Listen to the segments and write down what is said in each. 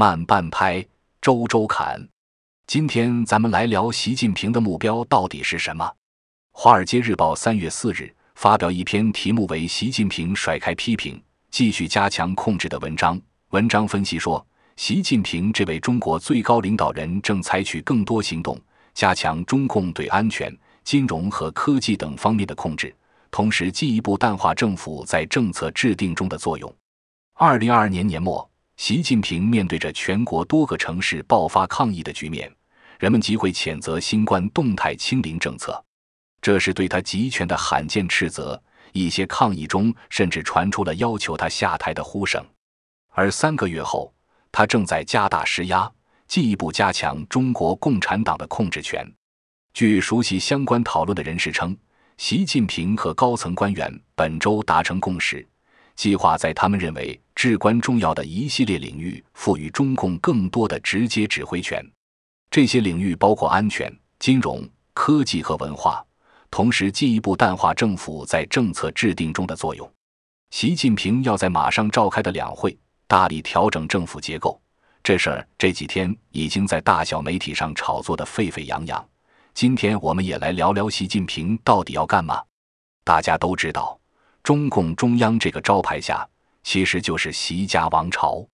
慢半拍，周周侃。今天咱们来聊习近平的目标到底是什么？《华尔街日报》三月四日发表一篇题目为“习近平甩开批评，继续加强控制”的文章。文章分析说，习近平这位中国最高领导人正采取更多行动，加强中共对安全、金融和科技等方面的控制，同时进一步淡化政府在政策制定中的作用。二零二二年年末。习近平面对着全国多个城市爆发抗议的局面，人们集会谴责新冠动态清零政策，这是对他集权的罕见斥责。一些抗议中甚至传出了要求他下台的呼声。而三个月后，他正在加大施压，进一步加强中国共产党的控制权。据熟悉相关讨论的人士称，习近平和高层官员本周达成共识。计划在他们认为至关重要的一系列领域赋予中共更多的直接指挥权，这些领域包括安全、金融、科技和文化，同时进一步淡化政府在政策制定中的作用。习近平要在马上召开的两会大力调整政府结构，这事儿这几天已经在大小媒体上炒作得沸沸扬扬。今天我们也来聊聊习近平到底要干嘛。大家都知道。中共中央这个招牌下，其实就是习家王朝。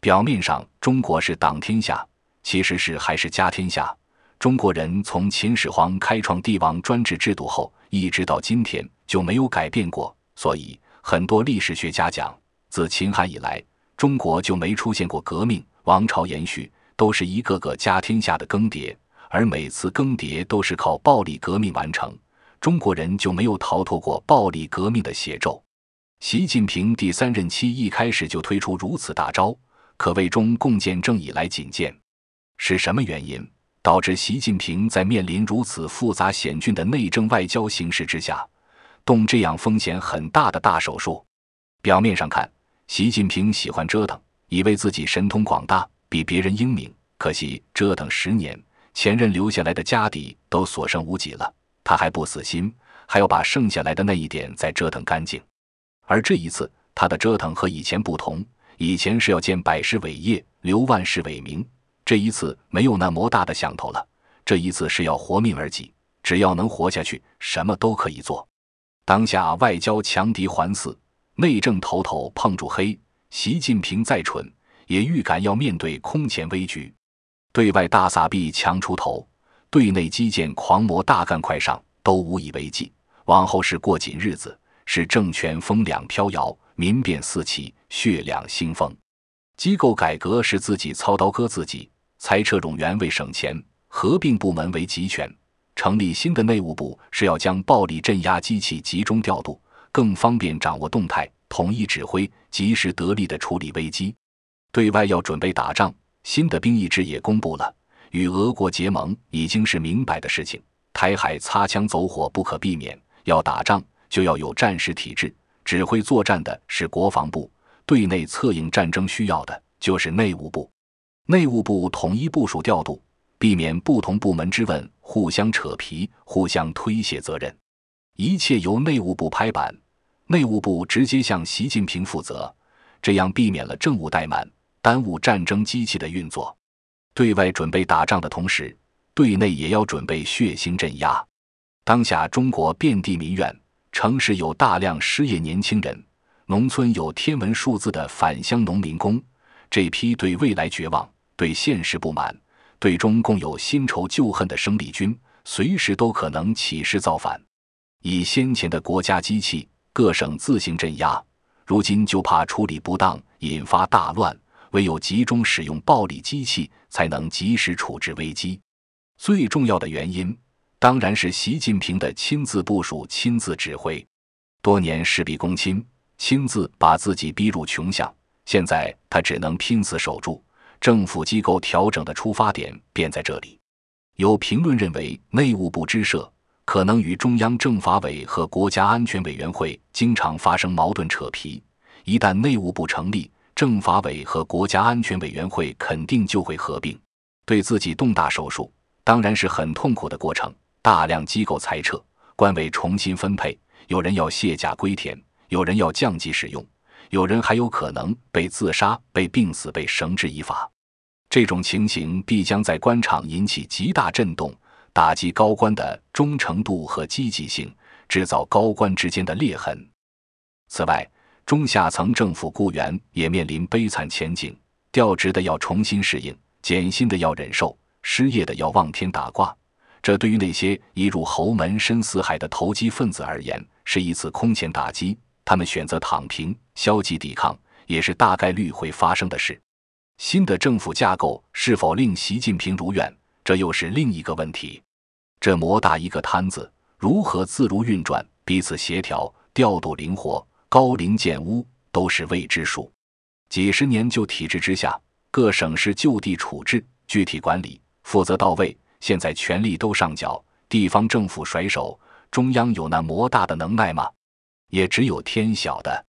表面上中国是党天下，其实是还是家天下。中国人从秦始皇开创帝王专制制度后，一直到今天就没有改变过。所以很多历史学家讲，自秦汉以来，中国就没出现过革命，王朝延续都是一个个家天下的更迭，而每次更迭都是靠暴力革命完成。中国人就没有逃脱过暴力革命的血咒。习近平第三任期一开始就推出如此大招，可谓中共建政以来仅见。是什么原因导致习近平在面临如此复杂险峻的内政外交形势之下，动这样风险很大的大手术？表面上看，习近平喜欢折腾，以为自己神通广大，比别人英明。可惜折腾十年，前任留下来的家底都所剩无几了。他还不死心，还要把剩下来的那一点再折腾干净。而这一次，他的折腾和以前不同，以前是要建百世伟业、留万世伟名，这一次没有那么大的想头了。这一次是要活命而己，只要能活下去，什么都可以做。当下外交强敌环伺，内政头头碰住黑，习近平再蠢，也预感要面对空前危局。对外大撒币，强出头。对内基建狂魔大干快上都无以为继，往后是过紧日子，是政权风两飘摇，民变四起，血两腥风。机构改革是自己操刀割自己，裁撤冗员为省钱，合并部门为集权，成立新的内务部是要将暴力镇压机器集中调度，更方便掌握动态，统一指挥，及时得力地处理危机。对外要准备打仗，新的兵役制也公布了。与俄国结盟已经是明摆的事情，台海擦枪走火不可避免。要打仗就要有战时体制，指挥作战的是国防部，对内策应战争需要的就是内务部，内务部统一部署调度，避免不同部门之问互相扯皮、互相推卸责任，一切由内务部拍板，内务部直接向习近平负责，这样避免了政务怠慢，耽误战争机器的运作。对外准备打仗的同时，对内也要准备血腥镇压。当下中国遍地民怨，城市有大量失业年轻人，农村有天文数字的返乡农民工。这批对未来绝望、对现实不满、对中共有新仇旧恨的生力军，随时都可能起事造反。以先前的国家机器，各省自行镇压，如今就怕处理不当，引发大乱。唯有集中使用暴力机器，才能及时处置危机。最重要的原因，当然是习近平的亲自部署、亲自指挥。多年事必躬亲，亲自把自己逼入穷巷，现在他只能拼死守住。政府机构调整的出发点便在这里。有评论认为，内务部支设可能与中央政法委和国家安全委员会经常发生矛盾扯皮。一旦内务部成立，政法委和国家安全委员会肯定就会合并，对自己动大手术，当然是很痛苦的过程。大量机构裁撤，官位重新分配，有人要卸甲归田，有人要降级使用，有人还有可能被自杀、被病死、被绳之以法。这种情形必将在官场引起极大震动，打击高官的忠诚度和积极性，制造高官之间的裂痕。此外，中下层政府雇员也面临悲惨前景：调职的要重新适应，减薪的要忍受，失业的要望天打卦。这对于那些一入侯门深似海的投机分子而言，是一次空前打击。他们选择躺平、消极抵抗，也是大概率会发生的事。新的政府架构是否令习近平如愿，这又是另一个问题。这魔大一个摊子如何自如运转、彼此协调、调度灵活？高龄建屋都是未知数，几十年旧体制之下，各省市就地处置，具体管理负责到位。现在权力都上缴，地方政府甩手，中央有那魔大的能耐吗？也只有天晓得。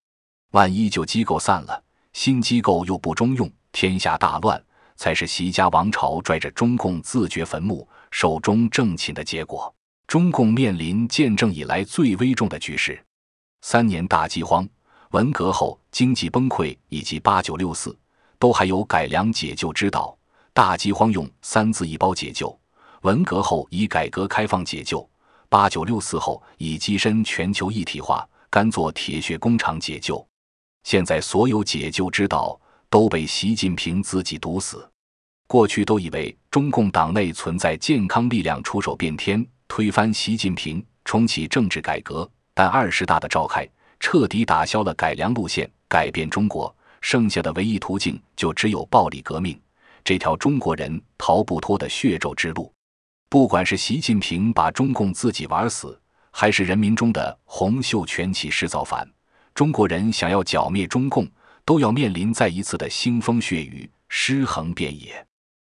万一旧机构散了，新机构又不中用，天下大乱，才是习家王朝拽着中共自掘坟墓、手中正寝的结果。中共面临建政以来最危重的局势。三年大饥荒、文革后经济崩溃以及八九六四，都还有改良解救之道。大饥荒用三字一包解救，文革后以改革开放解救，八九六四后以跻身全球一体化、甘做铁血工厂解救。现在所有解救之道都被习近平自己毒死。过去都以为中共党内存在健康力量出手变天，推翻习近平，重启政治改革。但二十大的召开彻底打消了改良路线改变中国，剩下的唯一途径就只有暴力革命这条中国人逃不脱的血咒之路。不管是习近平把中共自己玩死，还是人民中的红袖全起事造反，中国人想要剿灭中共，都要面临再一次的腥风血雨、尸横遍野。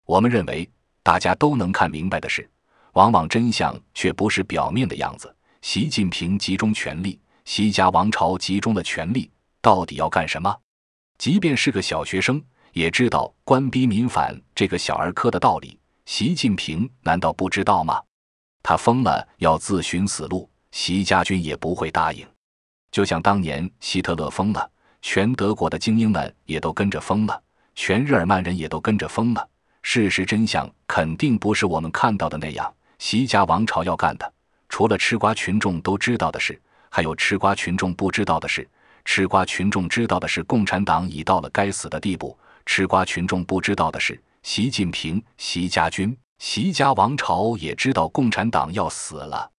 我们认为，大家都能看明白的是，往往真相却不是表面的样子。习近平集中权力，习家王朝集中了权力到底要干什么？即便是个小学生，也知道“官逼民反”这个小儿科的道理。习近平难道不知道吗？他疯了，要自寻死路，习家军也不会答应。就像当年希特勒疯了，全德国的精英们也都跟着疯了，全日耳曼人也都跟着疯了。事实真相肯定不是我们看到的那样，习家王朝要干的。除了吃瓜群众都知道的事，还有吃瓜群众不知道的事。吃瓜群众知道的是共产党已到了该死的地步，吃瓜群众不知道的是，习近平、习家军、习家王朝也知道共产党要死了。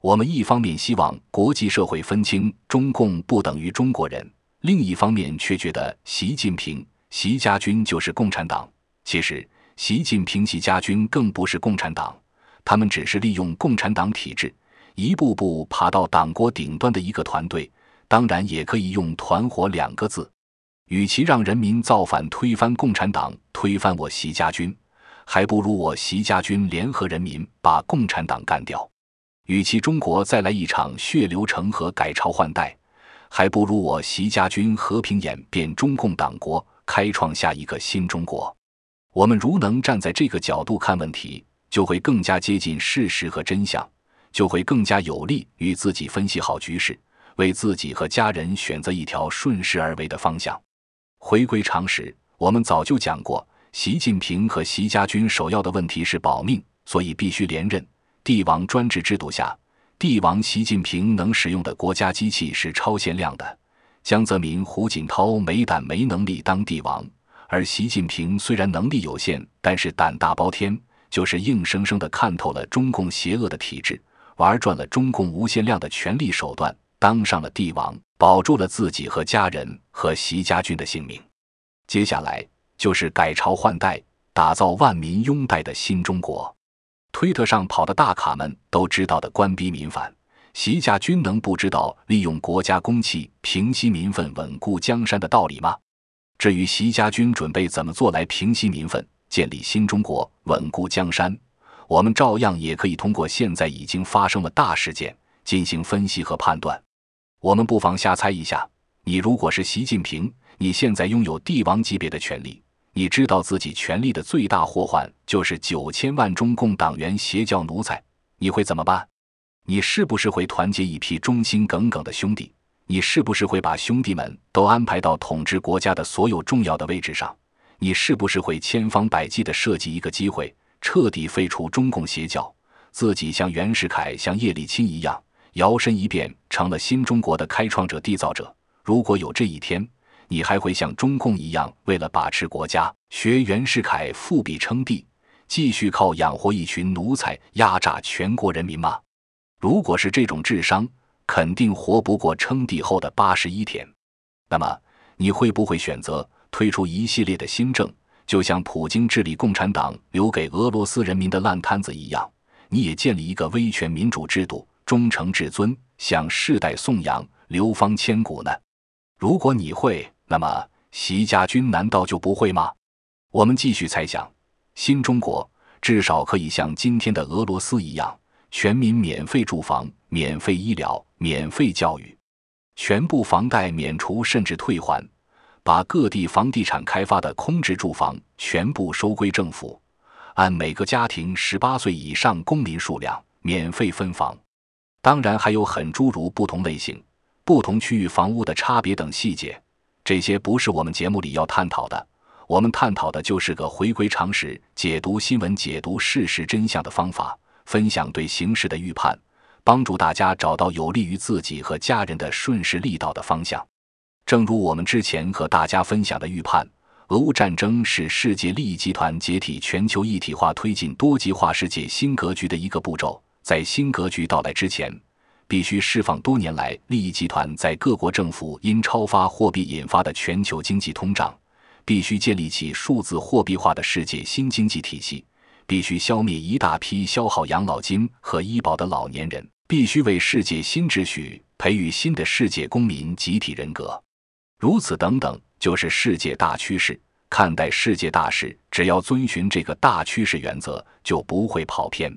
我们一方面希望国际社会分清中共不等于中国人，另一方面却觉得习近平、习家军就是共产党。其实，习近平、习家军更不是共产党。他们只是利用共产党体制，一步步爬到党国顶端的一个团队，当然也可以用团伙两个字。与其让人民造反推翻共产党，推翻我习家军，还不如我习家军联合人民把共产党干掉。与其中国再来一场血流成河改朝换代，还不如我习家军和平演变中共党国，开创下一个新中国。我们如能站在这个角度看问题。就会更加接近事实和真相，就会更加有利于自己分析好局势，为自己和家人选择一条顺势而为的方向。回归常识，我们早就讲过，习近平和习家军首要的问题是保命，所以必须连任。帝王专制制度下，帝王习近平能使用的国家机器是超限量的。江泽民、胡锦涛没胆没能力当帝王，而习近平虽然能力有限，但是胆大包天。就是硬生生的看透了中共邪恶的体制，玩转了中共无限量的权力手段，当上了帝王，保住了自己和家人和习家军的性命。接下来就是改朝换代，打造万民拥戴的新中国。推特上跑的大咖们都知道的“官逼民反”，习家军能不知道利用国家公器平息民愤、稳固江山的道理吗？至于习家军准备怎么做来平息民愤？建立新中国，稳固江山，我们照样也可以通过现在已经发生的大事件进行分析和判断。我们不妨瞎猜一下：你如果是习近平，你现在拥有帝王级别的权力，你知道自己权力的最大祸患就是九千万中共党员邪教奴才，你会怎么办？你是不是会团结一批忠心耿耿的兄弟？你是不是会把兄弟们都安排到统治国家的所有重要的位置上？你是不是会千方百计地设计一个机会，彻底废除中共邪教，自己像袁世凯、像叶利钦一样，摇身一变成了新中国的开创者、缔造者？如果有这一天，你还会像中共一样，为了把持国家，学袁世凯复辟称帝，继续靠养活一群奴才压榨全国人民吗？如果是这种智商，肯定活不过称帝后的八十一天。那么，你会不会选择？推出一系列的新政，就像普京治理共产党留给俄罗斯人民的烂摊子一样，你也建立一个威权民主制度，忠诚至尊，向世代颂扬，流芳千古呢？如果你会，那么习家军难道就不会吗？我们继续猜想，新中国至少可以像今天的俄罗斯一样，全民免费住房、免费医疗、免费教育，全部房贷免除甚至退还。把各地房地产开发的空置住房全部收归政府，按每个家庭十八岁以上公民数量免费分房。当然，还有很诸如不同类型、不同区域房屋的差别等细节，这些不是我们节目里要探讨的。我们探讨的就是个回归常识、解读新闻、解读事实真相的方法，分享对形势的预判，帮助大家找到有利于自己和家人的顺势利导的方向。正如我们之前和大家分享的预判，俄乌战争是世界利益集团解体、全球一体化推进多极化世界新格局的一个步骤。在新格局到来之前，必须释放多年来利益集团在各国政府因超发货币引发的全球经济通胀；必须建立起数字货币化的世界新经济体系；必须消灭一大批消耗养老金和医保的老年人；必须为世界新秩序培育新的世界公民集体人格。如此等等，就是世界大趋势。看待世界大事，只要遵循这个大趋势原则，就不会跑偏。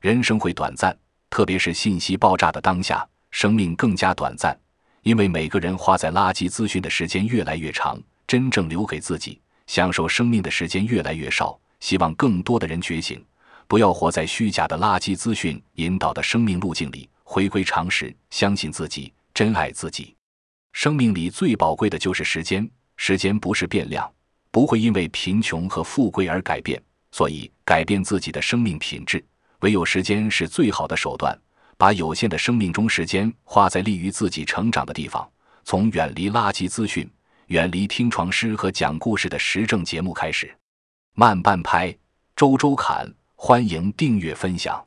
人生会短暂，特别是信息爆炸的当下，生命更加短暂。因为每个人花在垃圾资讯的时间越来越长，真正留给自己享受生命的时间越来越少。希望更多的人觉醒，不要活在虚假的垃圾资讯引导的生命路径里，回归常识，相信自己，珍爱自己。生命里最宝贵的就是时间，时间不是变量，不会因为贫穷和富贵而改变。所以，改变自己的生命品质，唯有时间是最好的手段。把有限的生命中时间花在利于自己成长的地方，从远离垃圾资讯、远离听床师和讲故事的时政节目开始，慢半拍，周周侃，欢迎订阅分享。